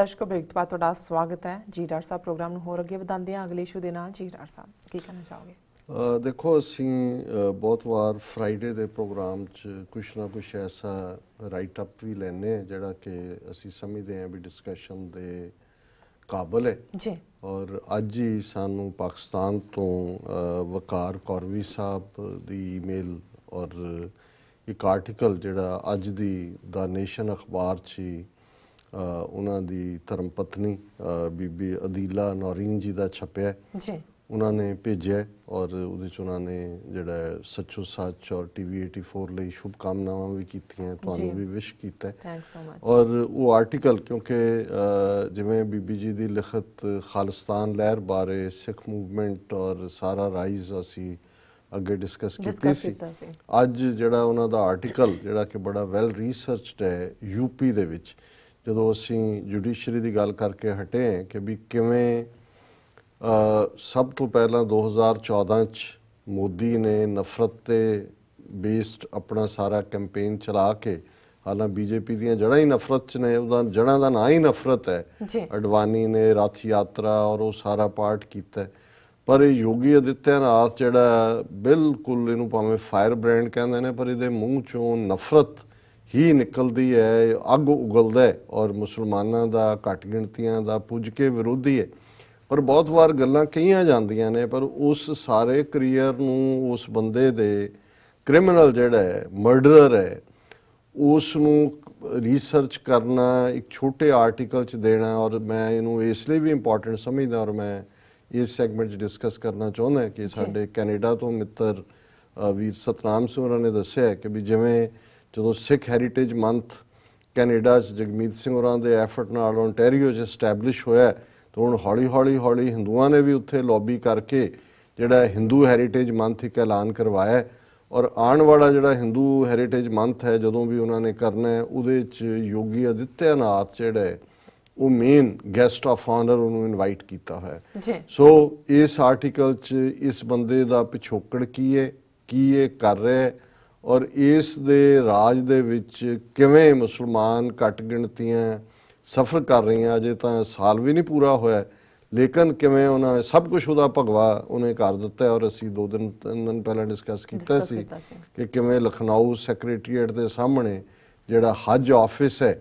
ਦਰਸ਼ਕੋ break ਬਾਅਦ ਤੁਹਾਡਾ ਸਵਾਗਤ ਹੈ ਜੀ ਡਾਕਟਰ ਸਾਹਿਬ ਪ੍ਰੋਗਰਾਮ ਨੂੰ ਹੋਰ ਅੱਗੇ ਵਧਾਉਂਦੇ ਹਾਂ ਅਗਲੇ ਇਸ਼ੂ ਦੇ ਨਾਲ ਜੀ ਡਾਕਟਰ ਸਾਹਿਬ ਕੀ ਕਹਿਣਾ ਚਾਹੋਗੇ ਦੇਖੋ ਅਸੀਂ ਬਹੁਤ ਵਾਰ ਫਰਾਈਡੇ ਦੇ ਪ੍ਰੋਗਰਾਮ 'ਚ ਕੁਛ ਨਾ ਕੁਛ ਐਸਾ ਰਾਈਟ ਅਪ ਵੀ ਲੈਨੇ ਆ ਜਿਹੜਾ ਕਿ ਅਸੀਂ ਸਮਝਦੇ ਹਾਂ ਵੀ ਡਿਸਕਸ਼ਨ ਦੇ ਕਾਬਲ ਹੈ ਜੀ ਔਰ ਅੱਜ ਹੀ ਸਾਨੂੰ ਪਾਕਿਸਤਾਨ ਤੋਂ ਵਕਾਰ ਕੌਰਵੀ ਸਾਹਿਬ ਦੀ ਈਮੇਲ ਔਰ ਇੱਕ ਆਰਟੀਕਲ ਜਿਹੜਾ ਅੱਜ ਦੀ ਦਾ ਨੇਸ਼ਨ ਅਖਬਾਰ 'ਚ ਉਹਨਾਂ ਦੀ ਧਰਮ ਪਤਨੀ ਬੀਬੀ ਅਦੀਲਾ ਨੌਰੀਨ ਜੀ ਦਾ ਛਪਿਆ ਜੀ ਉਹਨਾਂ ਨੇ ਭੇਜਿਆ ਔਰ ਉਹਦੇ ਚ ਉਹਨਾਂ ਨੇ ਜਿਹੜਾ ਸੱਚੋ ਸੱਚ ਔਰ ਟੀਵੀ 84 ਲਈ ਸ਼ੁਭ ਕਾਮਨਾਵਾਂ ਵੀ ਕੀਤੀਆਂ ਤੁਹਾਨੂੰ ਵੀ ਵਿਸ਼ ਕੀਤਾ ਔਰ ਉਹ ਆਰਟੀਕਲ ਕਿਉਂਕਿ ਜਿਵੇਂ ਬੀਬੀ ਜੀ ਦੀ ਲਿਖਤ ਖਾਲਿਸਤਾਨ ਲਹਿਰ ਬਾਰੇ ਸਿੱਖ ਮੂਵਮੈਂਟ ਔਰ ਸਾਰਾ ਰਾਈਜ਼ ਅਸੀਂ ਅੱਗੇ ਡਿਸਕਸ ਕੀਤੀ ਸੀ ਅੱਜ ਜਿਹੜਾ ਉਹਨਾਂ ਦਾ ਆਰਟੀਕਲ ਜਿਹੜਾ ਕਿ ਬੜਾ ਵੈਲ ਰਿਸਰਚਡ ਹੈ ਯੂਪੀ ਦੇ ਵਿੱਚ ਜਦੋਂ ਅਸੀਂ ਜੁਡੀਸ਼ਰੀ ਦੀ ਗੱਲ ਕਰਕੇ ਹਟੇ ਕਿ ਵੀ ਕਿਵੇਂ ਸਭ ਤੋਂ ਪਹਿਲਾਂ 2014 ਚ ਮੋਦੀ ਨੇ ਨਫ਼ਰਤ ਤੇ ਬੇਸਡ ਆਪਣਾ ਸਾਰਾ ਕੈਂਪੇਨ ਚਲਾ ਕੇ ਹਾਲਾਂ ਬੀਜੇਪੀ ਦੀਆਂ ਜੜਾਂ ਹੀ ਨਫ਼ਰਤ ਚ ਨੇ ਉਹਦਾ ਜੜਾਂ ਦਾ ਨਾਂ ਹੀ ਨਫ਼ਰਤ ਹੈ ਅਡਵਾਨੀ ਨੇ ਰਾਥ ਯਾਤਰਾ ਔਰ ਉਹ ਸਾਰਾ ਪਾਰਟ ਕੀਤਾ ਪਰ ਇਹ ਯੋਗੀ ਆਦਿੱਤਿਆਨਾਥ ਜਿਹੜਾ ਬਿਲਕੁਲ ਇਹਨੂੰ ਭਾਵੇਂ ਫਾਇਰ ਬ੍ਰਾਂਡ ਕਹਿੰਦੇ ਨੇ ਪਰ ਇਹਦੇ ਮੂੰਹ ਚੋਂ ਨਫ਼ਰਤ ਹੀ ਨਿਕਲਦੀ ਹੈ ਅੱਗ ਉਗਲਦਾ ਹੈ ਔਰ ਮੁਸਲਮਾਨਾਂ ਦਾ ਘਟ ਗਿਣਤੀਆਂ ਦਾ ਪੁੱਜ ਕੇ ਵਿਰੋਧੀ ਹੈ ਪਰ ਬਹੁਤ ਵਾਰ ਗੱਲਾਂ ਕਹੀਆਂ ਜਾਂਦੀਆਂ ਨੇ ਪਰ ਉਸ ਸਾਰੇ ਕਰੀਅਰ ਨੂੰ ਉਸ ਬੰਦੇ ਦੇ ਕ੍ਰਿਮੀਨਲ ਜਿਹੜਾ ਹੈ ਮਰਡਰਰ ਹੈ ਉਸ ਨੂੰ ਰਿਸਰਚ ਕਰਨਾ ਇੱਕ ਛੋਟੇ ਆਰਟੀਕਲ ਚ ਦੇਣਾ ਔਰ ਮੈਂ ਇਹਨੂੰ ਇਸ ਲਈ ਵੀ ਇੰਪੋਰਟੈਂਟ ਸਮਝਦਾ ਔਰ ਮੈਂ ਇਸ ਸੈਗਮੈਂਟ 'ਚ ਡਿਸਕਸ ਕਰਨਾ ਚਾਹੁੰਦਾ ਕਿ ਸਾਡੇ ਕੈਨੇਡਾ ਤੋਂ ਮਿੱਤਰ ਵੀਰ ਸਤਨਾਮ ਸਿੰਘ ਉਹਨਾਂ ਨੇ ਦੱਸਿਆ ਕਿ ਵੀ ਜਿਵੇਂ ਜਦੋਂ ਸਿੱਖ ਹੈਰੀਟੇਜ ਮੰਥ ਕੈਨੇਡਾ 'ਚ ਜਗਮੀਤ ਸਿੰਘ ਹੋਰਾਂ ਦੇ ਐਫਰਟ ਨਾਲ ਓਨਟਾਰੀਓ 'ਚ ਸਟੈਬਲਿਸ਼ ਹੋਇਆ ਤਾਂ ਹੁਣ ਹੌਲੀ-ਹੌਲੀ ਹੌਲੀ ਹਿੰਦੂਆਂ ਨੇ ਵੀ ਉੱਥੇ ਲੌਬੀ ਕਰਕੇ ਜਿਹੜਾ ਹਿੰਦੂ ਹੈਰੀਟੇਜ ਮੰਥ ਇੱਕ ਐਲਾਨ ਕਰਵਾਇਆ ਔਰ ਆਉਣ ਵਾਲਾ ਜਿਹੜਾ ਹਿੰਦੂ ਹੈਰੀਟੇਜ ਮੰਥ ਹੈ ਜਦੋਂ ਵੀ ਉਹਨਾਂ ਨੇ ਕਰਨਾ ਹੈ ਉਹਦੇ 'ਚ ਯੋਗੀ ਅਦਿੱਤਿਆਨਾਥ ਜਿਹੜੇ ਉਹ ਮੇਨ ਗੈਸਟ ਆਫ ਆਨਰ ਉਹਨੂੰ ਇਨਵਾਈਟ ਕੀਤਾ ਹੋਇਆ ਜੀ ਸੋ ਇਸ ਆਰਟੀਕਲ 'ਚ ਇਸ ਬੰਦੇ ਦਾ ਪਿਛੋਕੜ ਕੀ ਹੈ ਕੀ ਇਹ ਕਰ ਰਿਹਾ ਹੈ ਔਰ ਇਸ ਦੇ ਰਾਜ ਦੇ ਵਿੱਚ ਕਿਵੇਂ ਮੁਸਲਮਾਨ ਘਟ ਗਿਣਤੀਆਂ ਸਫਰ ਕਰ ਰਹੀਆਂ ਅਜੇ ਤਾਂ ਸਾਲ ਵੀ ਨਹੀਂ ਪੂਰਾ ਹੋਇਆ ਲੇਕਿਨ ਕਿਵੇਂ ਉਹਨਾਂ ਨੇ ਸਭ ਕੁਝ ਉਹਦਾ ਭਗਵਾ ਉਹਨੇ ਕਰ ਦਿੱਤਾ ਔਰ ਅਸੀਂ ਦੋ ਦਿਨ ਤਿੰਨ ਦਿਨ ਪਹਿਲਾਂ ਡਿਸਕਸ ਕੀਤਾ ਸੀ ਕਿ ਕਿਵੇਂ ਲਖਨਊ ਸੈਕਟਰੀਏਟ ਦੇ ਸਾਹਮਣੇ ਜਿਹੜਾ ਹਜ ਆਫਿਸ ਹੈ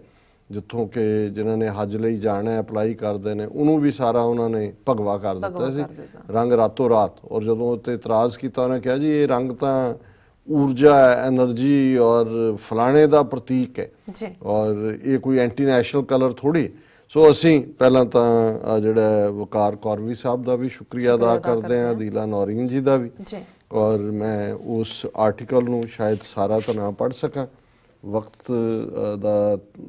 ਜਿੱਥੋਂ ਕਿ ਜਿਨ੍ਹਾਂ ਨੇ ਹਜ ਲਈ ਜਾਣਾ ਹੈ ਅਪਲਾਈ ਕਰਦੇ ਨੇ ਉਹਨੂੰ ਵੀ ਸਾਰਾ ਉਹਨਾਂ ਨੇ ਭਗਵਾ ਕਰ ਦਿੱਤਾ ਸੀ ਰੰਗ ਰਾਤੋਂ ਰਾਤ ਔਰ ਜਦੋਂ ਉੱਤੇ ਇਤਰਾਜ਼ ਕੀਤਾ ਉਹਨੇ ਕਿਹਾ ਜੀ ਇਹ ਰੰਗ ਤਾਂ ऊर्जा એનર્ਜੀ ਔਰ ਫਲਾਣੇ ਦਾ ਪ੍ਰਤੀਕ ਹੈ ਜੀ ਔਰ ਇਹ ਕੋਈ ਐਂਟੀ ਨੈਸ਼ਨਲ ਕਲਰ ਥੋੜੀ ਸੋ ਅਸੀਂ ਪਹਿਲਾਂ ਤਾਂ ਜਿਹੜਾ ਵਕਾਰ ਕੌਰਵੀ ਸਾਹਿਬ ਦਾ ਵੀ ਸ਼ੁਕਰੀਆ ਅਦਾ ਕਰਦੇ ਹਾਂ ਦੀਲਾ ਨੌਰੀਨ ਜੀ ਦਾ ਵੀ ਜੀ ਔਰ ਮੈਂ ਉਸ ਆਰਟੀਕਲ ਨੂੰ ਸ਼ਾਇਦ ਸਾਰਾ ਤਾਂ ਨਾ ਪੜ ਸਕਾਂ ਵਕਤ ਦਾ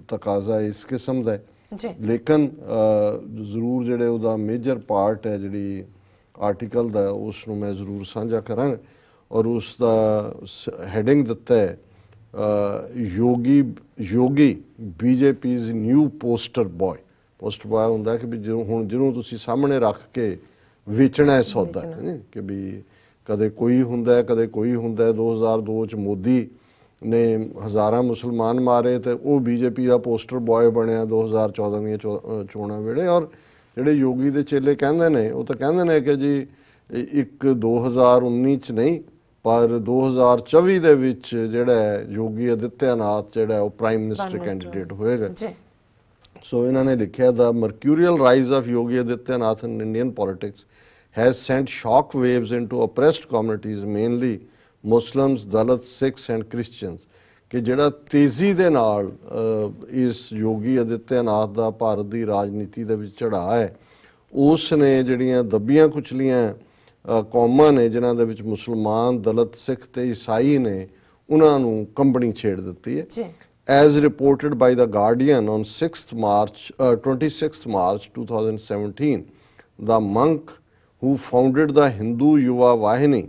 ਤਕਾਜ਼ਾ ਇਸ ਕਿਸਮ ਦਾ ਹੈ ਜੀ ਲੇਕਿਨ ਜ਼ਰੂਰ ਜਿਹੜੇ ਉਹਦਾ ਮੇਜਰ ਪਾਰਟ ਹੈ ਜਿਹੜੀ ਆਰਟੀਕਲ ਦਾ ਉਸ ਨੂੰ ਮੈਂ ਜ਼ਰੂਰ ਸਾਂਝਾ ਕਰਾਂਗਾ ਔਰ ਉਸ ਦਾ ਹੈਡਿੰਗ ਦਿੱਤਾ ਹੈ Yogi Yogi is new poster boy poster boy ਹੁੰਦਾ ਕਿ ਵੀ ਜਦੋਂ ਹੁਣ ਜਿਹਨੂੰ ਤੁਸੀਂ ਸਾਹਮਣੇ ਰੱਖ ਕੇ ਵੇਚਣਾ ਹੈ ਸੌਦਾ ਕਿ ਵੀ ਕਦੇ ਕੋਈ ਹੁੰਦਾ ਹੈ ਕਦੇ ਕੋਈ ਹੁੰਦਾ ਹੈ 2002 ਚ ਮੋਦੀ ਨੇ ਹਜ਼ਾਰਾਂ ਮੁਸਲਮਾਨ ਮਾਰੇ ਤੇ ਉਹ ਬੀਜੇਪੀ ਦਾ ਪੋਸਟਰ ਬॉय ਬਣਿਆ 2014 ਦੀਆਂ ਚੋਣਾਂ ਵੇਲੇ ਔਰ ਜਿਹੜੇ ਯੋਗੀ ਦੇ ਚੇਲੇ ਕਹਿੰਦੇ ਨੇ ਉਹ ਤਾਂ ਕਹਿੰਦੇ ਨੇ ਕਿ ਜੀ ਇੱਕ 2019 ਚ ਨਹੀਂ ਪਰ 2024 ਦੇ ਵਿੱਚ ਜਿਹੜਾ ਯੋਗੀ ਅਦਿੱਤਿਆਨਾਥ ਜਿਹੜਾ ਉਹ ਪ੍ਰਾਈਮ ਮਿਨਿਸਟਰ ਕੈਂਡੀਡੇਟ ਹੋਏਗਾ ਜੀ ਸੋ ਇਹਨਾਂ ਨੇ ਲਿਖਿਆ ਦਾ mercurial rise of Yogi Adityanath in Indian politics has sent shock waves into oppressed communities mainly Muslims Dalit Sikhs and Christians ਕਿ ਜਿਹੜਾ ਤੇਜ਼ੀ ਦੇ ਨਾਲ ਇਸ ਯੋਗੀ ਅਦਿੱਤਿਆਨਾਥ ਦਾ ਭਾਰਤ ਦੀ ਰਾਜਨੀਤੀ ਦੇ ਵਿੱਚ ਚੜਾਅ ਹੈ ਉਸ ਨੇ ਜਿਹੜੀਆਂ ਦੱਬੀਆਂ ਕੁਚਲੀਆਂ ਕੌਮਾਂ ਨੇ ਜਿਨ੍ਹਾਂ ਦੇ ਵਿੱਚ ਮੁਸਲਮਾਨ ਦਲਤ ਸਿੱਖ ਤੇ ਈਸਾਈ ਨੇ ਉਹਨਾਂ ਨੂੰ ਕੰਬਣੀ ਛੇੜ ਦਿੱਤੀ ਹੈ ਜੀ as reported by the Guardian on 6th March 26th March 2017 the monk who founded the Hindu Yuva Vahini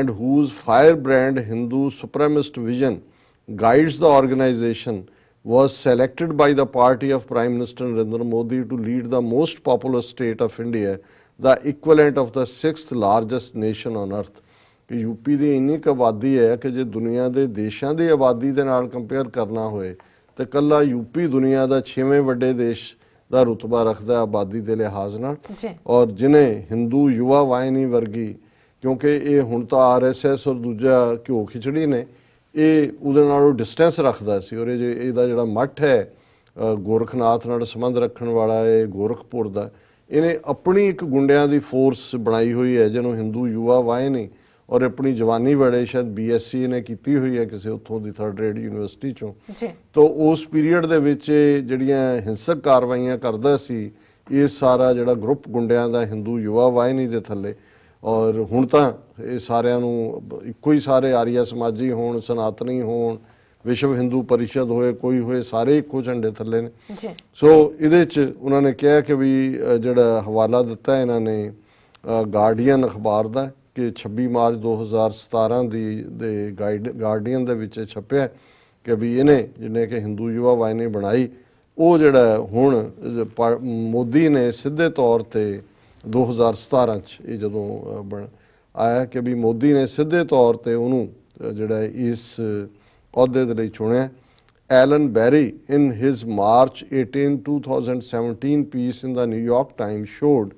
and whose firebrand Hindu supremacist vision guides the organisation was selected by the party of prime minister Narendra Modi to lead the most popular state of India the equivalent of the 6th largest nation on earth ਕਿ UP ਦੀ ਇੰਨੀ ਕੁ ਆਬਾਦੀ ਹੈ ਕਿ ਜੇ ਦੁਨੀਆ ਦੇ ਦੇਸ਼ਾਂ ਦੀ ਆਬਾਦੀ ਦੇ ਨਾਲ ਕੰਪੇਅਰ ਕਰਨਾ ਹੋਏ ਤੇ ਕੱਲਾ ਯੂਪੀ ਦੁਨੀਆ ਦਾ 6ਵੇਂ ਵੱਡੇ ਦੇਸ਼ ਦਾ ਰੁਤਬਾ ਰੱਖਦਾ ਆਬਾਦੀ ਦੇ ਲਿਹਾਜ਼ ਨਾਲ ਔਰ ਜਿਨੇ ਹਿੰਦੂ ਯੁਵਾ ਵਾਹਿਨੀ ਵਰਗੀ ਕਿਉਂਕਿ ਇਹ ਹੁਣ ਤਾਂ ਆਰਐਸਐਸ ਔਰ ਦੂਜਾ ਘਿਓ ਖਿਚੜੀ ਨੇ ਇਹ ਉਹਦੇ ਨਾਲੋਂ ਡਿਸਟੈਂਸ ਰੱਖਦਾ ਸੀ ਔਰ ਇਹ ਇਹਦਾ ਜਿਹੜਾ ਮੱਠ ਹੈ ਗੋਰਖਨਾਥ ਨਾਲ ਸੰਬੰਧ ਰੱਖਣ ਵਾਲਾ ਇਹ ਗੋਰਖਪੁਰ ਦਾ ਇਹਨੇ ਆਪਣੀ ਇੱਕ ਗੁੰਡਿਆਂ ਦੀ ਫੋਰਸ ਬਣਾਈ ਹੋਈ ਹੈ ਜਿਹਨੂੰ ਹਿੰਦੂ ਯੁਵਾ ਵਾਏ ਨੇ ਔਰ ਆਪਣੀ ਜਵਾਨੀ ਵੜੇ ਸ਼ਾਇਦ ਬੀਐਸਸੀ ਨੇ ਕੀਤੀ ਹੋਈ ਹੈ ਕਿਸੇ ਉੱਥੋਂ ਦੀ ਥਰਡ ਰੇਡ ਯੂਨੀਵਰਸਿਟੀ ਚੋਂ ਜੀ ਤੋਂ ਉਸ ਪੀਰੀਅਡ ਦੇ ਵਿੱਚ ਜਿਹੜੀਆਂ ਹਿੰਸਕ ਕਾਰਵਾਈਆਂ ਕਰਦਾ ਸੀ ਇਹ ਸਾਰਾ ਜਿਹੜਾ ਗਰੁੱਪ ਗੁੰਡਿਆਂ ਦਾ ਹਿੰਦੂ ਯੁਵਾ ਵਾਹਿਨੀ ਦੇ ਥੱਲੇ ਔਰ ਹੁਣ ਤਾਂ ਇਹ ਸਾਰਿਆਂ ਨੂੰ ਇੱਕੋ ਹੀ ਸਾਰੇ ਆਰੀਆ ਸਮਾਜੀ ਹੋਣ ਸਨਾਤਨੀ ਹੋਣ ਵਿਸ਼ਵ ਹਿੰਦੂ ਪਰਿਸ਼ਦ ਹੋਏ ਕੋਈ ਹੋਏ ਸਾਰੇ ਇੱਕੋ ਝੰਡੇ ਥੱਲੇ ਨੇ ਜੀ ਸੋ ਇਹਦੇ ਚ ਉਹਨਾਂ ਨੇ ਕਿਹਾ ਕਿ ਵੀ ਜਿਹੜਾ ਹਵਾਲਾ ਦਿੱਤਾ ਇਹਨਾਂ ਨੇ ਗਾਰਡੀਅਨ ਅਖਬਾਰ ਦਾ ਕਿ 26 ਮਾਰਚ 2017 ਦੀ ਦੇ ਗਾਰਡੀਅਨ ਦੇ ਵਿੱਚ ਛਪਿਆ ਕਿ ਵੀ ਇਹਨੇ ਜਿਹਨੇ ਕਿ ਹਿੰਦੂ ਯੁਵਾ ਵਾਇਨੇ ਬਣਾਈ ਉਹ ਜਿਹੜਾ ਹੁਣ ਮੋਦੀ ਨੇ ਸਿੱਧੇ ਤੌਰ ਤੇ 2017 ਚ ਇਹ ਜਦੋਂ ਆਇਆ ਕਿ ਵੀ ਮੋਦੀ ਨੇ ਸਿੱਧੇ ਤੌਰ ਤੇ ਉਹਨੂੰ ਜਿਹੜਾ ਇਸ ਅਹੁਦੇ ਦੇ ਲਈ ਚੁਣਿਆ Ellen Barry in his March 18 2017 piece in the New York Times showed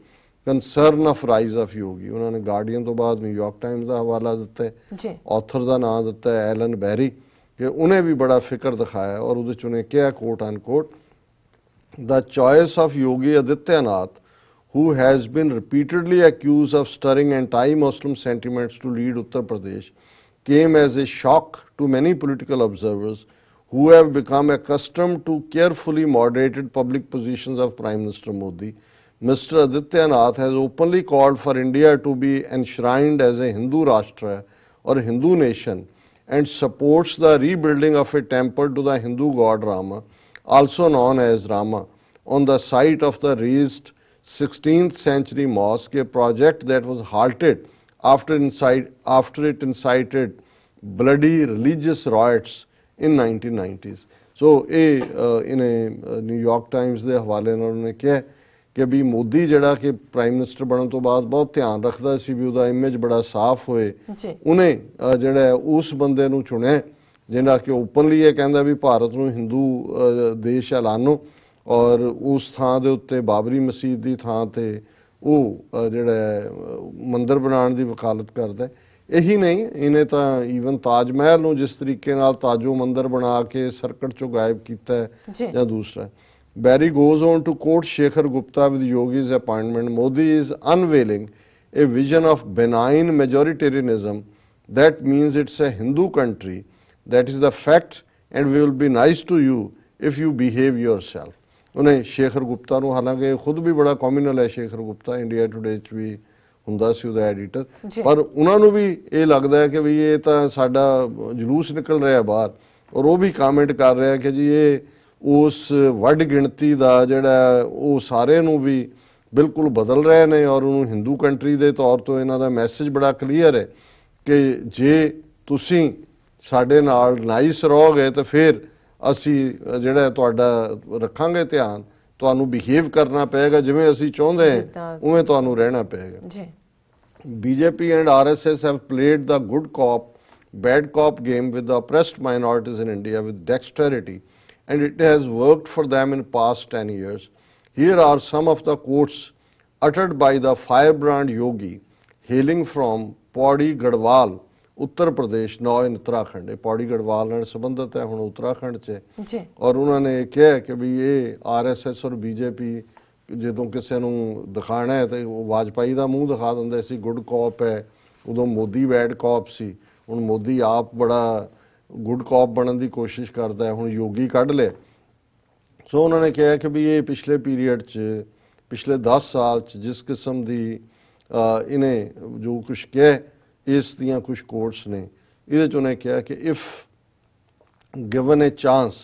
concern of rise of Yogi ਉਹਨਾਂ ਨੇ ਗਾਰਡੀਅਨ ਤੋਂ ਬਾਅਦ ਨਿਊਯਾਰਕ ਟਾਈਮ ਦਾ ਹਵਾਲਾ ਦਿੱਤਾ ਹੈ ਜੀ ਆਥਰ ਦਾ ਨਾਮ ਦਿੱਤਾ ਹੈ ਐਲਨ ਬੈਰੀ ਕਿ ਉਹਨੇ ਵੀ ਬੜਾ ਫਿਕਰ ਦਿਖਾਇਆ ਔਰ ਉਹਦੇ ਚੁਣੇ ਉਹਨੇ ਕਿਹਾ quote unquote the choice of Yogi Adityanath who has been repeatedly accused of stirring anti Muslim sentiments to lead Uttar Pradesh came as a shock to many political observers who have become accustomed to carefully moderated public positions of Prime Minister Modi. Mr. Aditya Nath has openly called for India to be enshrined as a Hindu Rashtra or Hindu nation and supports the rebuilding of a temple to the Hindu god Rama, also known as Rama, on the site of the razed 16th century mosque, a project that was halted after, incite, after it incited bloody religious riots in 1990s ਸੋ ਇਹ ਇਹਨੇ New York Times ਦੇ ਹਵਾਲੇ ਨਾਲ ਉਹਨੇ ਕਿਹਾ ਕਿ ਵੀ ਮੋਦੀ ਜਿਹੜਾ ਕਿ ਪ੍ਰਾਈਮ ਮਿਨਿਸਟਰ ਬਣਨ ਤੋਂ ਬਾਅਦ ਬਹੁਤ ਧਿਆਨ ਰੱਖਦਾ ਸੀ ਵੀ ਉਹਦਾ ਇਮੇਜ ਬੜਾ ਸਾਫ਼ ਹੋਏ ਉਹਨੇ ਜਿਹੜਾ ਉਸ ਬੰਦੇ ਨੂੰ ਚੁਣਿਆ ਜਿਹੜਾ ਕਿ ਓਪਨਲੀ ਇਹ ਕਹਿੰਦਾ ਵੀ ਭਾਰਤ ਨੂੰ ਹਿੰਦੂ ਦੇਸ਼ ਐਲਾਨੋ ਔਰ ਉਸ ਥਾਂ ਦੇ ਉੱਤੇ ਬਾਬਰੀ ਮਸਜਿਦ ਦੀ ਥਾਂ ਤੇ ਉਹ ਜਿਹੜਾ ਮੰਦਿਰ ਬਣਾਉਣ ਦੀ ਵਕਾਲਤ ਕਰਦਾ ਹੈ ਇਹੀ ਨਹੀਂ ਇਹਨੇ ਤਾਂ ਈਵਨ ਤਾਜ ਮਹਿਲ ਨੂੰ ਜਿਸ ਤਰੀਕੇ ਨਾਲ ਤਾਜੋ ਮੰਦਿਰ ਬਣਾ ਕੇ ਸਰਕਟ ਚੋਂ ਗਾਇਬ ਕੀਤਾ ਹੈ ਜਾਂ ਦੂਸਰਾ Barry goes on to quote Shekhar Gupta with Yogi's appointment Modi is unveiling a vision of benign majoritarianism that means it's a Hindu country that is the fact and we will be nice to you if you behave yourself ਉਹਨੇ ਸ਼ੇਖਰ ਗੁਪਤਾ ਨੂੰ ਹਾਲਾਂਕਿ ਖੁਦ ਵੀ ਬੜਾ communal ਹੈ Shekhar Gupta India today 'ਚ ਵੀ ਹੁੰਦਾ ਸੀ ਉਹਦਾ editor ਪਰ ਉਹਨਾਂ ਨੂੰ ਵੀ ਇਹ ਲੱਗਦਾ ਹੈ ਕਿ ਵੀ ਇਹ ਤਾਂ ਸਾਡਾ ਜਲੂਸ ਨਿਕਲ ਰਿਹਾ ਬਾਹਰ ਔਰ ਉਹ ਵੀ ਕਮੈਂਟ ਕਰ ਰਿਹਾ ਕਿ ਜੀ ਇਹ ਉਸ ਵੱਡ ਗਿਣਤੀ ਦਾ ਜਿਹੜਾ ਉਹ ਸਾਰੇ ਨੂੰ ਵੀ ਬਿਲਕੁਲ ਬਦਲ ਰਹੇ ਨੇ ਔਰ ਉਹਨੂੰ ਹਿੰਦੂ ਕੰਟਰੀ ਦੇ ਤੌਰ ਤੋਂ ਇਹਨਾਂ ਦਾ ਮੈਸੇਜ ਬੜਾ ਕਲੀਅਰ ਹੈ ਕਿ ਜੇ ਤੁਸੀਂ ਸਾਡੇ ਨਾਲ ਨਾਈਸ ਰਹੋਗੇ ਤਾਂ ਫਿਰ ਅਸੀਂ ਜਿਹੜਾ ਤੁਹਾਡਾ ਰੱਖਾਂਗੇ ਧਿਆਨ ਤੁਹਾਨੂੰ ਬਿਹੇਵ ਕਰਨਾ ਪਏਗਾ ਜਿਵੇਂ ਅਸੀਂ ਚਾਹੁੰਦੇ ਹਾਂ ਉਵੇਂ ਤੁਹਾਨੂੰ ਰਹਿਣਾ ਪਏਗਾ ਜੀ BJP and RSS have played the good cop bad cop game with the oppressed minorities in India with dexterity and it has worked for them in past 10 years here are some of the quotes uttered by the fire brand Yogi hailing from Pauri Garhwal ਉੱਤਰ ਪ੍ਰਦੇਸ਼ ਨੌ ਇਨ ਉਤਰਾਖੰਡ ਇਹ ਪੌੜੀ ਗੜਵਾਲ ਨਾਲ ਸੰਬੰਧਿਤ ਹੈ ਹੁਣ ਉਤਰਾਖੰਡ 'ਚ ਜੀ ਔਰ ਉਹਨਾਂ ਨੇ ਕਿਹਾ ਕਿ ਵੀ ਇਹ ਆਰਐਸਐਸ ਔਰ ਬੀਜੇਪੀ ਜਦੋਂ ਕਿਸੇ ਨੂੰ ਦਿਖਾਣਾ ਹੈ ਤੇ ਉਹ ਵਾਜਪਾਈ ਦਾ ਮੂੰਹ ਦਿਖਾ ਦਿੰਦੇ ਸੀ ਗੁੱਡ ਕਾਪ ਹੈ ਉਦੋਂ ਮੋਦੀ ਬੈਡ ਕਾਪ ਸੀ ਹੁਣ ਮੋਦੀ ਆਪ ਬੜਾ ਗੁੱਡ ਕਾਪ ਬਣਨ ਦੀ ਕੋਸ਼ਿਸ਼ ਕਰਦਾ ਹੈ ਹੁਣ ਯੋਗੀ ਕੱਢ ਲਿਆ ਸੋ ਉਹਨਾਂ ਨੇ ਕਿਹਾ ਕਿ ਵੀ ਇਹ ਪਿਛਲੇ ਪੀਰੀਅਡ 'ਚ ਪਿਛਲੇ 10 ਸਾਲ 'ਚ ਜਿਸ ਕਿਸਮ ਦੀ ਇਹਨੇ ਜੋ ਕੁਝ ਕਿਹਾ ਇਸ ਦੀਆਂ ਕੁਝ ਕੋਰਸ ਨੇ ਇਹਦੇ ਚ ਉਹਨੇ ਕਿਹਾ ਕਿ if given a chance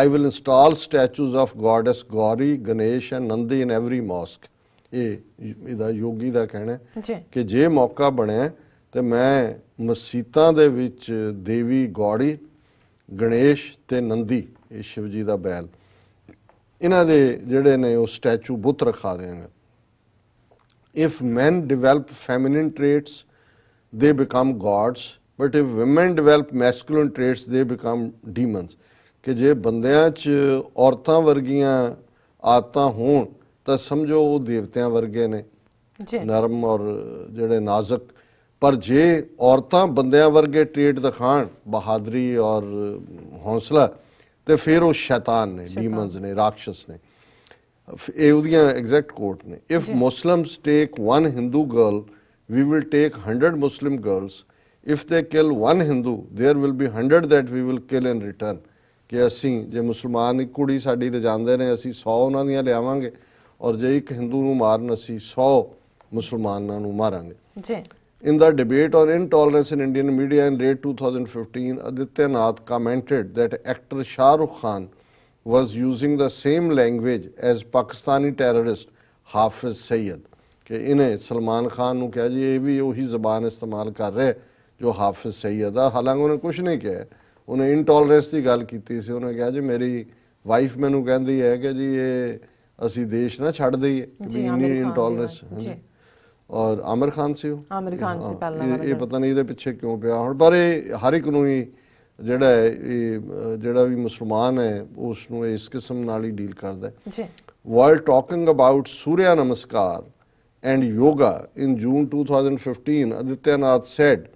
I will install statues of goddess Gauri Ganesh and Nandi in every mosque ਇਹ ਇਹਦਾ ਯੋਗੀ ਦਾ ਕਹਿਣਾ ਹੈ ਕਿ ਜੇ ਮੌਕਾ ਬਣਿਆ ਤੇ ਮੈਂ ਮਸੀਤਾਂ ਦੇ ਵਿੱਚ ਦੇਵੀ ਗੌੜੀ ਗਣੇਸ਼ ਤੇ ਨੰਦੀ ਇਹ ਸ਼ਿਵ ਜੀ ਦਾ ਬੈਲ ਇਹਨਾਂ ਦੇ ਜਿਹੜੇ ਨੇ ਉਹ ਸਟੈਚੂ ਬੁੱਤ ਰਖਾ ਦੇਵਾਂਗਾ if men develop feminine traits they become gods but if women develop masculine traits they become demons ਕਿ ਜੇ ਬੰਦਿਆਂ 'ਚ ਔਰਤਾਂ ਵਰਗੀਆਂ ਆਦਤਾਂ ਹੋਣ ਤਾਂ ਸਮਝੋ ਉਹ ਦੇਵਤਿਆਂ ਵਰਗੇ ਨੇ ਨਰਮ ਔਰ ਜਿਹੜੇ ਨਾਜ਼ੁਕ ਪਰ ਜੇ ਔਰਤਾਂ ਬੰਦਿਆਂ ਵਰਗੇ ਟ੍ਰੇਟ ਦਿਖਾਣ ਬਹਾਦਰੀ ਔਰ ਹੌਸਲਾ ਤੇ ਫਿਰ ਉਹ ਸ਼ੈਤਾਨ ਨੇ ਡੀਮਨਸ ਨੇ ਰਾਖਸ਼ਸ ਨੇ ਇਹ ਉਹਦੀਆਂ ਐਗਜ਼ੈਕਟ ਕੋਟ ਨੇ if Muslims take one Hindu girl we will take 100 Muslim girls. If they kill one Hindu, there will be 100 that we will kill in return. ਕਿ ਅਸੀਂ ਜੇ ਮੁਸਲਮਾਨ ਕੁੜੀ ਸਾਡੀ ਤੇ ਜਾਂਦੇ ਨੇ ਅਸੀਂ 100 ਉਹਨਾਂ ਦੀਆਂ ਲਿਆਵਾਂਗੇ ਔਰ ਜੇ ਇੱਕ ਹਿੰਦੂ ਨੂੰ ਮਾਰਨ ਅਸੀਂ 100 ਮੁਸਲਮਾਨਾਂ ਨੂੰ ਮਾਰਾਂਗੇ ਜੀ In the debate on intolerance in Indian media in late 2015, Aditya Nath commented that actor Shah Rukh Khan was using the same language as Pakistani terrorist Hafiz Sayyid. ਕਿ ਇਹਨੇ ਸਲਮਾਨ ਖਾਨ ਨੂੰ ਕਿਹਾ ਜੀ ਇਹ ਵੀ ਉਹੀ ਜ਼ਬਾਨ ਇਸਤੇਮਾਲ ਕਰ ਰਿਹਾ ਜੋ ਹਾਫਿਜ਼ ਸਈਦ ਆ ਹਾਲਾਂਕਿ ਉਹਨੇ ਕੁਝ ਨਹੀਂ ਕਿਹਾ ਉਹਨੇ ਇਨਟੋਲਰੈਂਸ ਦੀ ਗੱਲ ਕੀਤੀ ਸੀ ਉਹਨੇ ਕਿਹਾ ਜੀ ਮੇਰੀ ਵਾਈਫ ਮੈਨੂੰ ਕਹਿੰਦੀ ਹੈ ਕਿ ਜੀ ਇਹ ਅਸੀਂ ਦੇਸ਼ ਨਾ ਛੱਡ ਦਈਏ ਕਿ ਇੰਨੀ ਇਨਟੋਲਰੈਂਸ ਜੀ ਔਰ ਆਮਰ ਖਾਨ ਸੀ ਉਹ ਆਮਰ ਖਾਨ ਸੀ ਪਹਿਲਾਂ ਇਹ ਪਤਾ ਨਹੀਂ ਇਹਦੇ ਪਿੱਛੇ ਕਿਉਂ ਪਿਆ ਹੁਣ ਪਰ ਇਹ ਹਰ ਇੱਕ ਨੂੰ ਹੀ ਜਿਹੜਾ ਹੈ ਇਹ ਜਿਹੜਾ ਵੀ ਮੁਸਲਮਾਨ ਹੈ ਉਸ ਨੂੰ ਇਸ ਕਿਸਮ ਨਾਲ ਹੀ ਡੀਲ ਕਰਦਾ ਹੈ ਜੀ ਵਰਲਡ ਟਾਕਿੰਗ ਅਬਾਊਟ ਸੂਰਿਆ ਨਮਸਕਾਰ and yoga in June 2015, Aditya Nath said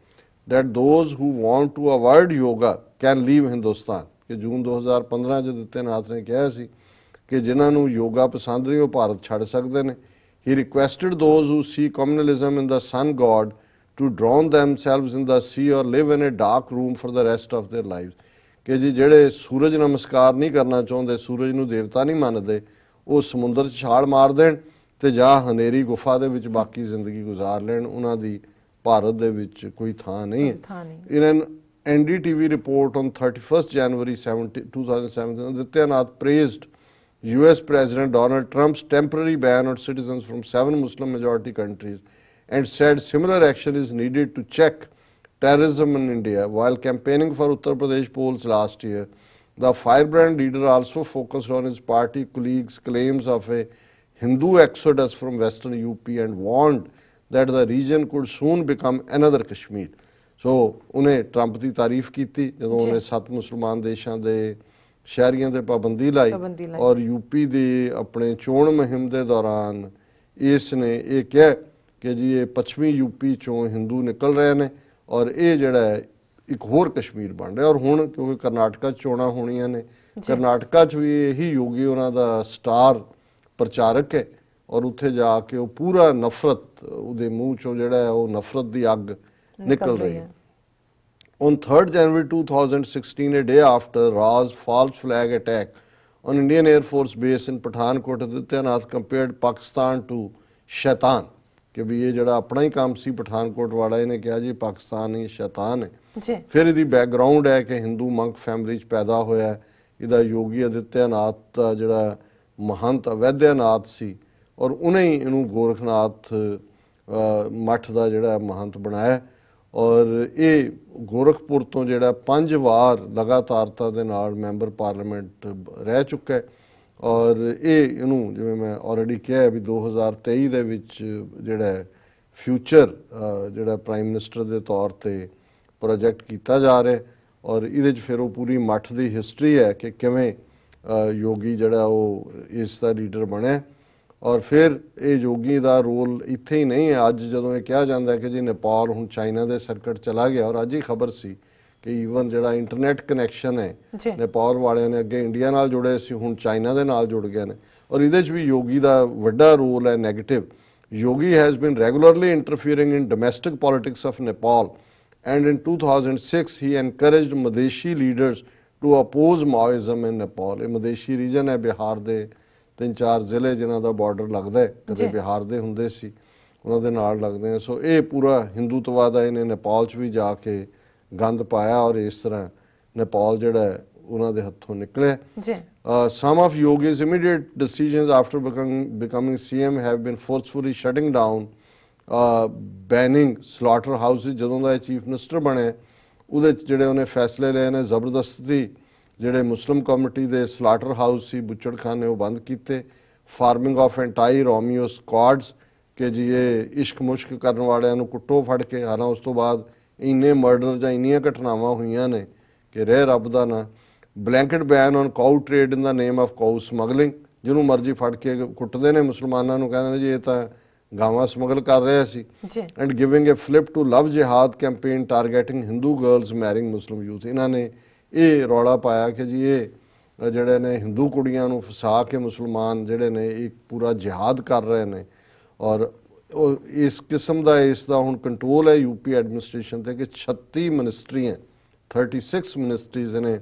that those who want to avoid yoga can leave Hindustan. ਕਿ ਜੂਨ 2015 ਚ ਦਿੱਤੇ ਨਾਥ ਨੇ ਕਿਹਾ ਸੀ ਕਿ ਜਿਨ੍ਹਾਂ ਨੂੰ ਯੋਗਾ ਪਸੰਦ ਨਹੀਂ ਉਹ ਭਾਰਤ ਛੱਡ ਸਕਦੇ ਨੇ he requested those who see communalism in the sun god to drown themselves in the sea or live in a dark room for the rest of their lives ਕਿ ਜੀ ਜਿਹੜੇ ਸੂਰਜ ਨਮਸਕਾਰ ਨਹੀਂ ਕਰਨਾ ਚਾਹੁੰਦੇ ਸੂਰਜ ਨੂੰ ਦੇਵਤਾ ਨਹੀਂ ਮੰਨਦੇ ਉਹ ਸਮੁੰਦਰ 'ਚ ਛਾਲ ਮਾਰ ਦੇਣ ਤੇ ਜਾਂ ਹਨੇਰੀ ਗੁਫਾ ਦੇ ਵਿੱਚ ਬਾਕੀ ਜ਼ਿੰਦਗੀ گزار ਲੈਣ ਉਹਨਾਂ ਦੀ ਭਾਰਤ ਦੇ ਵਿੱਚ ਕੋਈ ਥਾਂ ਨਹੀਂ ਹੈ in NDTV report on 31 January 2017 Adityanath praised US President Donald Trump's temporary ban on citizens from seven Muslim majority countries and said similar action is needed to check terrorism in India. While campaigning for Uttar Pradesh polls last year, the firebrand leader also focused on his party colleagues' claims of a Hindu exodus from western UP and warned that the region could soon become another Kashmir. ਸੋ ਉਹਨੇ Trump ਦੀ ਤਾਰੀਫ ਕੀਤੀ ਜਦੋਂ ਉਹਨੇ ਸੱਤ ਮੁਸਲਮਾਨ ਦੇਸ਼ਾਂ ਦੇ ਸ਼ਹਿਰੀਆਂ ਤੇ ਪਾਬੰਦੀ ਲਾਈ ਔਰ ਯੂਪੀ ਦੇ ਆਪਣੇ ਚੋਣ ਮੁਹਿੰਮ ਦੇ ਦੌਰਾਨ ਇਸ ਨੇ ਇਹ ਕਿਹਾ ਕਿ ਜੀ ਇਹ ਪੱਛਮੀ ਯੂਪੀ ਚੋਂ ਹਿੰਦੂ ਨਿਕਲ ਰਹੇ ਨੇ ਔਰ ਇਹ ਜਿਹੜਾ ਇੱਕ ਹੋਰ ਕਸ਼ਮੀਰ ਬਣ ਰਿਹਾ ਔਰ ਹੁਣ ਕਿਉਂਕਿ ਕਰਨਾਟਕਾ ਚੋਣਾਂ ਹੋਣੀਆਂ ਨੇ ਕਰਨਾਟਕਾ 'ਚ ਵੀ ਇਹੀ ਯੋਗੀ ਉਹਨਾਂ ਦਾ ਸਟਾਰ ਪ੍ਰਚਾਰਕ ਹੈ ਔਰ ਉੱਥੇ ਜਾ ਕੇ ਉਹ ਪੂਰਾ ਨਫ਼ਰਤ ਉਹਦੇ ਮੂੰਹ ਚੋਂ ਜਿਹੜਾ ਹੈ ਉਹ ਨਫ਼ਰਤ ਦੀ ਅੱਗ ਨਿਕਲ ਰਹੀ ਹੈ on 3 January 2016, a day after Ra's false flag attack on Indian Air Force Base in Pathankot, Aditya ਨਾਲ ਕੰਪੇਅਰਡ ਪਾਕਿਸਤਾਨ ਟੂ ਸ਼ੈਤਾਨ ਕਿ ਵੀ ਇਹ ਜਿਹੜਾ ਆਪਣਾ ਹੀ ਕੰਮ ਸੀ ਪਠਾਨਕੋਟ ਵਾਲਾ ਇਹਨੇ ਕਿਹਾ ਜੀ ਪਾਕਿਸਤਾਨ ਹੀ ਸ਼ੈਤਾਨ ਹੈ ਜੀ ਫਿਰ ਇਹਦੀ ਬੈਕਗ੍ਰਾਉਂਡ ਹੈ ਕਿ ਹਿੰਦੂ ਮੰਕ ਫੈਮਿਲੀ ਚ ਪੈਦਾ ਹੋਇਆ ਇਹਦਾ ਯੋਗੀ ਅਦਿੱਤਿਆਨਾਥ ਜਿਹੜਾ ਮਹੰਤ ਵੈਦਿਆਨਾਥ ਸੀ ਔਰ ਉਹਨੇ ਹੀ ਇਹਨੂੰ ਗੋਰਖਨਾਥ ਮੱਠ ਦਾ ਜਿਹੜਾ ਮਹੰਤ ਬਣਾਇਆ ਔਰ ਇਹ ਗੋਰਖਪੁਰ ਤੋਂ ਜਿਹੜਾ ਪੰਜ ਵਾਰ ਲਗਾਤਾਰਤਾ ਦੇ ਨਾਲ ਮੈਂਬਰ ਪਾਰਲੀਮੈਂਟ ਰਹਿ ਚੁੱਕਾ ਹੈ ਔਰ ਇਹ ਇਹਨੂੰ ਜਿਵੇਂ ਮੈਂ ਆਲਰੇਡੀ ਕਿਹਾ ਵੀ 2023 ਦੇ ਵਿੱਚ ਜਿਹੜਾ ਫਿਊਚਰ ਜਿਹੜਾ ਪ੍ਰਾਈਮ ਮਿਨਿਸਟਰ ਦੇ ਤੌਰ ਤੇ ਪ੍ਰੋਜੈਕਟ ਕੀਤਾ ਜਾ ਰਿਹਾ ਔਰ ਇਹਦੇ ਚ ਫਿਰ ਉਹ ਪੂਰੀ ਮੱਠ ਦੀ ਹਿਸਟਰੀ ਹੈ ਕਿ ਕਿਵੇਂ ਯੋਗੀ ਜਿਹੜਾ ਉਹ ਇਸ ਦਾ ਲੀਡਰ ਬਣਿਆ ਔਰ ਫਿਰ ਇਹ ਯੋਗੀ ਦਾ ਰੋਲ ਇੱਥੇ ਹੀ ਨਹੀਂ ਹੈ ਅੱਜ ਜਦੋਂ ਇਹ ਕਿਹਾ ਜਾਂਦਾ ਕਿ ਜੀ ਨੇਪਾਲ ਹੁਣ ਚਾਈਨਾ ਦੇ ਸਰਕਟ ਚਲਾ ਗਿਆ ਔਰ ਅੱਜ ਹੀ ਖਬਰ ਸੀ ਕਿ ਈਵਨ ਜਿਹੜਾ ਇੰਟਰਨੈਟ ਕਨੈਕਸ਼ਨ ਹੈ ਨੇਪਾਲ ਵਾਲਿਆਂ ਨੇ ਅੱਗੇ ਇੰਡੀਆ ਨਾਲ ਜੁੜੇ ਸੀ ਹੁਣ ਚਾਈਨਾ ਦੇ ਨਾਲ ਜੁੜ ਗਏ ਨੇ ਔਰ ਇਹਦੇ 'ਚ ਵੀ ਯੋਗੀ ਦਾ ਵੱਡਾ ਰੋਲ ਹੈ negative Yogi has been regularly interfering in domestic politics of Nepal and in 2006 he encouraged Madhesi leaders to oppose Maoism in Nepal ਇਹ ਮਦੇਸ਼ੀ ਰੀਜਨ ਹੈ ਬਿਹਾਰ ਦੇ ਤਿੰਨ ਚਾਰ ਜ਼ਿਲ੍ਹੇ ਜਿਨ੍ਹਾਂ ਦਾ ਬਾਰਡਰ ਲੱਗਦਾ ਹੈ ਕਦੇ ਬਿਹਾਰ ਦੇ ਹੁੰਦੇ ਸੀ ਉਹਨਾਂ ਦੇ ਨਾਲ ਲੱਗਦੇ ਆ ਸੋ ਇਹ ਪੂਰਾ ਹਿੰਦੂਤਵਾਦ ਆ ਇਹਨੇ ਨੇਪਾਲ 'ਚ ਵੀ ਜਾ ਕੇ ਗੰਦ ਪਾਇਆ ਔਰ ਇਸ ਤਰ੍ਹਾਂ ਨੇਪਾਲ ਜਿਹੜਾ ਉਹਨਾਂ ਦੇ ਹੱਥੋਂ ਨਿਕਲੇ ਜੀ some of Yogi's immediate decisions after becoming CM have been forcefully shutting down banning slaughter houses ਜਦੋਂ ਦਾ ਚੀਫ ਮਿਨਿਸਟਰ ਬਣੇ ਉਹਦੇ ਚ ਜਿਹੜੇ ਉਹਨੇ ਫੈਸਲੇ ਲਏ ਨੇ ਜ਼ਬਰਦਸਤੀ ਜਿਹੜੇ ਮੁਸਲਮ ਕਮਿਊਨਿਟੀ ਦੇ ਸਲਾਟਰ ਹਾਊਸ ਸੀ ਬੁੱਚੜਖਾਨੇ ਉਹ ਬੰਦ ਕੀਤੇ forming of anti Romeo squads ਕਿ ਜੀ ਇਹ ਇਸ਼ਕ ਮੁਸ਼ਕ ਕਰਨ ਵਾਲਿਆਂ ਨੂੰ ਕੁੱਟੋ ਫੜ ਕੇ ਹਾਲਾ ਉਸ ਤੋਂ ਬਾਅਦ ਇੰਨੇ ਮਰਡਰ ਜਾਂ ਇੰਨੀਆਂ ਘਟਨਾਵਾਂ ਹੋਈਆਂ ਨੇ ਕਿ ਰਹਿ ਰੱਬ ਦਾ ਨਾ blanket ban on cow trade in the name of cow smuggling ਜਿਹਨੂੰ ਮਰਜ਼ੀ ਫੜ ਕੇ ਕੁੱਟਦੇ ਨੇ ਮੁਸਲਮਾਨਾਂ ਨੂੰ ਕਹਿੰਦੇ ਨੇ ਜੀ ਇਹ ਤਾਂ ਗਾਵਾਂ ਸਮਗਲ ਕਰ ਰਿਹਾ ਸੀ and giving a flip to love jihad campaign targeting Hindu girls marrying Muslim youth ਇਹਨਾਂ ਨੇ ਇਹ ਰੌਲਾ ਪਾਇਆ ਕਿ ਜੀ ਇਹ ਜਿਹੜੇ ਨੇ ਹਿੰਦੂ ਕੁੜੀਆਂ ਨੂੰ ਫਸਾ ਕੇ ਮੁਸਲਮਾਨ ਜਿਹੜੇ ਨੇ ਇੱਕ ਪੂਰਾ ਜਿਹਾਦ ਕਰ ਰਹੇ ਨੇ ਔਰ ਉਹ ਇਸ ਕਿਸਮ ਦਾ ਇਸ ਦਾ ਹੁਣ ਕੰਟਰੋਲ ਹੈ ਯੂਪੀ ਐਡਮਿਨਿਸਟ੍ਰੇਸ਼ਨ ਤੇ ਕਿ 36 ਮਿਨਿਸਟਰੀਆਂ 36 ਮਿਨਿਸਟਰੀਜ਼ ਨੇ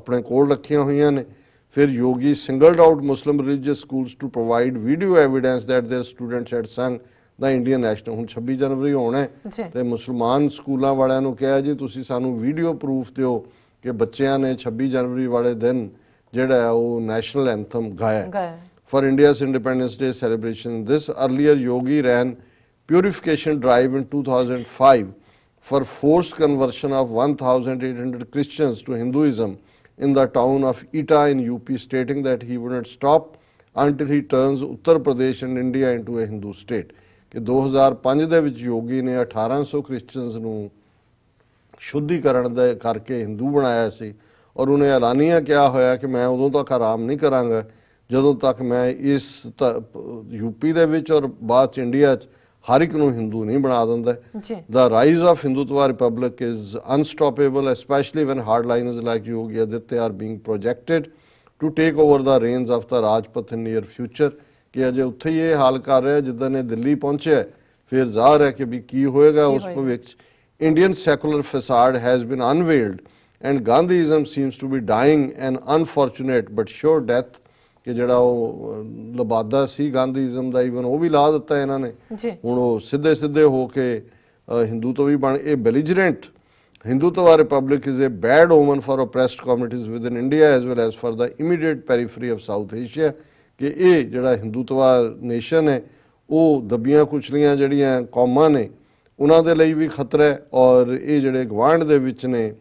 ਆਪਣੇ ਕੋਲ ਰੱਖੀਆਂ ਹੋਈਆਂ ਨੇ Fir Yogi singled out Muslim religious schools to provide video evidence that their students had sung the Indian national ਹੁਣ 26 ਜਨਵਰੀ ਹੋਣਾ ਤੇ ਮੁਸਲਮਾਨ ਸਕੂਲਾਂ ਵਾਲਿਆਂ ਨੂੰ ਕਿਹਾ ਜੀ ਤੁਸੀਂ ਸਾਨੂੰ ਵੀਡੀਓ ਪ੍ਰੂਫ ਦਿਓ ਕਿ ਬੱਚਿਆਂ ਨੇ 26 ਜਨਵਰੀ ਵਾਲੇ ਦਿਨ ਜਿਹੜਾ ਉਹ ਨੈਸ਼ਨਲ ਐਂਥਮ ਗਾਇਆ for India's independence day celebration this earlier Yogi ran purification drive in 2005 for forced conversion of 1800 Christians to Hinduism in the town of Eta in UP stating that he would not stop until he turns Uttar Pradesh and India into a Hindu state ਕਿ 2005 ਦੇ ਵਿੱਚ yogi ne 1800 Christians ਨੂੰ ਸ਼ੁੱਧੀਕਰਨ ਦੇ karke Hindu banaya si. ਔਰ ਉਹਨੇ ਐਲਾਨੀਆ ਕਿਹਾ ਹੋਇਆ ਕਿ ਮੈਂ ਉਦੋਂ ਤੱਕ ਆਰਾਮ ਨਹੀਂ ਕਰਾਂਗਾ ਜਦੋਂ ਤੱਕ ਮੈਂ ਇਸ ਯੂਪੀ ਦੇ ਵਿੱਚ ਔਰ ਬਾਅਦ ਚ ਇੰਡੀਆ 'ਚ ਹਰ ਇੱਕ ਨੂੰ ਹਿੰਦੂ ਨਹੀਂ ਬਣਾ ਦਿੰਦਾ ਜੀ the rise of Hindutva republic is unstoppable especially when hard liners like Yogi Aditya are being projected to take over the reins of the Rajpath in near future ਕਿ ਅਜੇ ਉੱਥੇ ਹੀ ਇਹ ਹਾਲ ਕਰ ਰਿਹਾ ਜਿੱਦਾਂ ਨੇ ਦਿੱਲੀ ਪਹੁੰਚਿਆ ਫਿਰ ਜ਼ਾਹਰ ਹੈ ਕਿ ਵੀ ਕੀ ਹੋਏਗਾ ਉਸ ਭਵਿੱਖ Indian secular facade has been unveiled and Gandhism seems to be dying an unfortunate but sure death ਕਿ ਜਿਹੜਾ ਉਹ ਲਬਾਦਾ ਸੀ ਗਾਂਧੀਜ਼ਮ ਦਾ ਇਵਨ ਉਹ ਵੀ ਲਾ ਦਿੱਤਾ ਇਹਨਾਂ ਨੇ ਹੁਣ ਉਹ ਸਿੱਧੇ ਸਿੱਧੇ ਹੋ ਕੇ ਹਿੰਦੂ ਤੋਂ ਵੀ ਬਣ ਇਹ belligerent Hindutva public is a bad omen for oppressed communities within India as well as for the immediate periphery of South Asia ਕਿ ਇਹ ਜਿਹੜਾ ਹਿੰਦੂਤਵਾ ਨੇਸ਼ਨ ਹੈ ਉਹ ਦਬੀਆਂ ਕੁਚਲੀਆਂ ਜਿਹੜੀਆਂ ਕੌਮਾਂ ਨੇ ਉਹਨਾਂ ਦੇ ਲਈ ਵੀ ਖਤਰਾ ਹੈ ਔਰ ਇਹ ਜਿਹੜੇ ਗਵਾਂਡ ਦੇ ਵਿੱਚ ਨੇ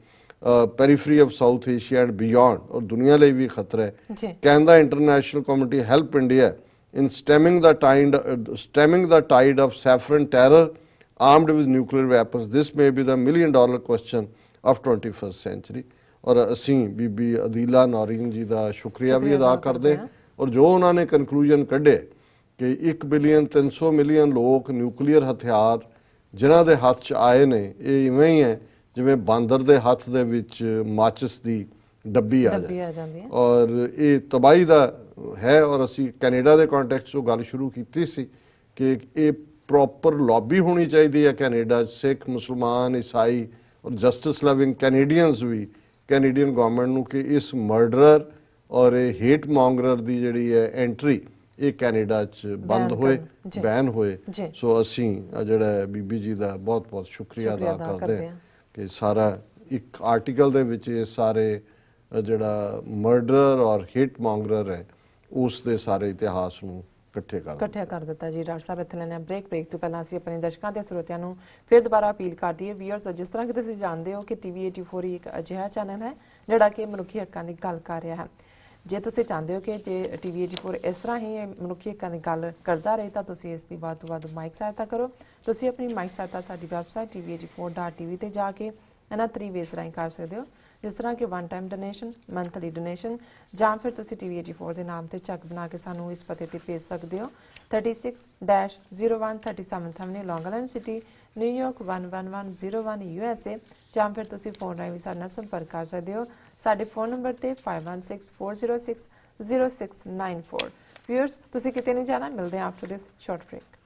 periphery of South Asia and beyond ਔਰ ਦੁਨੀਆ ਲਈ ਵੀ ਖਤਰਾ ਹੈ ਕਹਿੰਦਾ international committee help India in stemming the tide stemming the tide of saffron terror armed with nuclear weapons this may be the million dollar question of 21st century ਔਰ ਅਸੀਂ ਬੀਬੀ ਅਦੀਲਾ ਨੌਰੀਨ ਜੀ ਦਾ ਸ਼ੁਕਰੀਆ ਵੀ ਅਦਾ ਕਰਦੇ ਔਰ ਜੋ ਉਹਨਾਂ ਨੇ ਕਨਕਲੂਜਨ ਕੱਢੇ ਕਿ 1 ਬਿਲੀਅਨ 300 ਮਿਲੀਅਨ ਲੋਕ ਨਿਊਕਲੀਅਰ ਹਥਿਆਰ ਜਿਨ੍ਹਾਂ ਦੇ ਹੱਥ 'ਚ ਆਏ ਨੇ ਇਹ ਇਵੇਂ ਹੀ ਹੈ ਜਿਵੇਂ ਬਾਂਦਰ ਦੇ ਹੱਥ ਦੇ ਵਿੱਚ ਮਾਚਿਸ ਦੀ ਡੱਬੀ ਆ ਜਾਂਦੀ ਹੈ ਔਰ ਇਹ ਤਬਾਈ ਦਾ ਹੈ ਔਰ ਅਸੀਂ ਕੈਨੇਡਾ ਦੇ ਕੰਟੈਕਸਟ ਤੋਂ ਗੱਲ ਸ਼ੁਰੂ ਕੀਤੀ ਸੀ ਕਿ ਇਹ ਪ੍ਰੋਪਰ ਲੌਬੀ ਹੋਣੀ ਚਾਹੀਦੀ ਹੈ ਕੈਨੇਡਾ ਸਿੱਖ ਮੁਸਲਮਾਨ ਈਸਾਈ ਔਰ ਜਸਟਿਸ ਲਵਿੰਗ ਕੈਨੇਡੀਅਨਸ ਵੀ ਕੈਨੇਡੀਅਨ ਗਵਰਨਮੈਂਟ ਨੂੰ ਕਿ ਇਸ ਮਰਡਰਰ ਔਰ ਇਹ ਹੇਟ ਮੌਂਗਰਰ ਦੀ ਜਿਹੜੀ ਹੈ ਐਂਟਰੀ ਇਹ ਕੈਨੇਡਾ 'ਚ ਬੰਦ ਹੋਏ ਬੈਨ ਹੋਏ ਸੋ ਅਸੀਂ ਜਿਹੜਾ ਬੀਬੀ ਜੀ ਦਾ ਬਹੁਤ ਬਹੁਤ ਸ਼ੁਕਰੀਆ ਅਦਾ ਕਰਦੇ ਹਾਂ ਕਿ ਸਾਰਾ ਇੱਕ ਆਰਟੀਕਲ ਦੇ ਵਿੱਚ ਇਹ ਸਾਰੇ ਜਿਹੜਾ ਮਰਡਰਰ ਔਰ ਹਿਟ ਮੰਗਰਰ ਹੈ ਉਸ ਦੇ ਸਾਰੇ ਇਤਿਹਾਸ ਨੂੰ ਇਕੱਠੇ ਕਰ ਇਕੱਠੇ ਕਰ ਦਿੱਤਾ ਜੀ ਡਾਕਟਰ ਸਾਹਿਬ ਇੱਥੇ ਲੈਣਾ ਬ੍ਰੇਕ ਬ੍ਰੇਕ ਤੋਂ ਪਹਿਲਾਂ ਅਸੀਂ ਆਪਣੇ ਦਰਸ਼ਕਾਂ ਤੇ ਸਰੋਤਿਆਂ ਨੂੰ ਫਿਰ ਦੁਬਾਰਾ ਅਪੀਲ ਕਰਦੀ ਹੈ ਵੀਅਰਸ ਜਿਸ ਤਰ੍ਹਾਂ ਕਿ ਤੁਸੀਂ ਜਾਣਦੇ ਹੋ ਕਿ ਟੀਵੀ 84 ਇੱਕ ਅਜਿਹਾ ਚੈਨਲ ਹੈ ਜਿਹੜਾ ਕਿ ਮਨੁੱਖੀ ਹੱਕਾਂ ਦੀ ਗੱਲ ਕਰ ਰਿਹਾ ਹੈ ਜੇ ਤੁਸੀਂ ਚਾਹੁੰਦੇ ਹੋ ਕਿ ਜੇ TVH4 ਇਸ ਤਰ੍ਹਾਂ ਹੀ ਮਨੁੱਖੀ ਗੱਲ ਕਰਦਾ ਰਹੇ ਤਾਂ ਤੁਸੀਂ ਇਸ ਦੀ ਬਾਤ ਵੱਧ ਮਾਈਕ ਸਹਾਇਤਾ ਕਰੋ ਤੁਸੀਂ ਆਪਣੀ ਮਾਈਕ ਸਹਾਇਤਾ ਸਾਡੀ ਵੈਬਸਾਈਟ tvg4.tv ਤੇ ਜਾ ਕੇ ਇਹਨਾਂ ਤਰੀ ਵੇਸ ਰਾਈ ਕਰ ਸਕਦੇ ਹੋ ਜਿਸ ਤਰ੍ਹਾਂ ਕਿ one time donation monthly donation ਜਾਂ ਫਿਰ ਤੁਸੀਂ tvg4 ਦੇ ਨਾਮ ਤੇ ਚੈੱਕ ਬਣਾ ਕੇ ਸਾਨੂੰ ਇਸ ਪਤੇ ਤੇ ਭੇਜ ਸਕਦੇ ਹੋ 36-0137 ਥਮਨੇ ਲੌਂਗ ਸਿਟੀ ਨਿਊਯਾਰਕ 11101 ਯੂਐਸਏ ਜਾਂ ਫਿਰ ਤੁਸੀਂ ਫੋਨ ਰਾਹੀਂ ਸਾਡੇ ਨਾਲ ਸੰਪਰਕ ਕਰ ਸਕਦੇ ਹੋ ਸਾਡੇ ਫੋਨ ਨੰਬਰ ਤੇ 5164060694 ਵੀਅਰਸ ਤੁਸੀਂ ਕਿਤੇ ਨਹੀਂ ਜਾਣਾ ਮਿਲਦੇ ਆਫਟਰ ਦਿਸ ਸ਼ਾਰਟ ਬ੍ਰੇਕ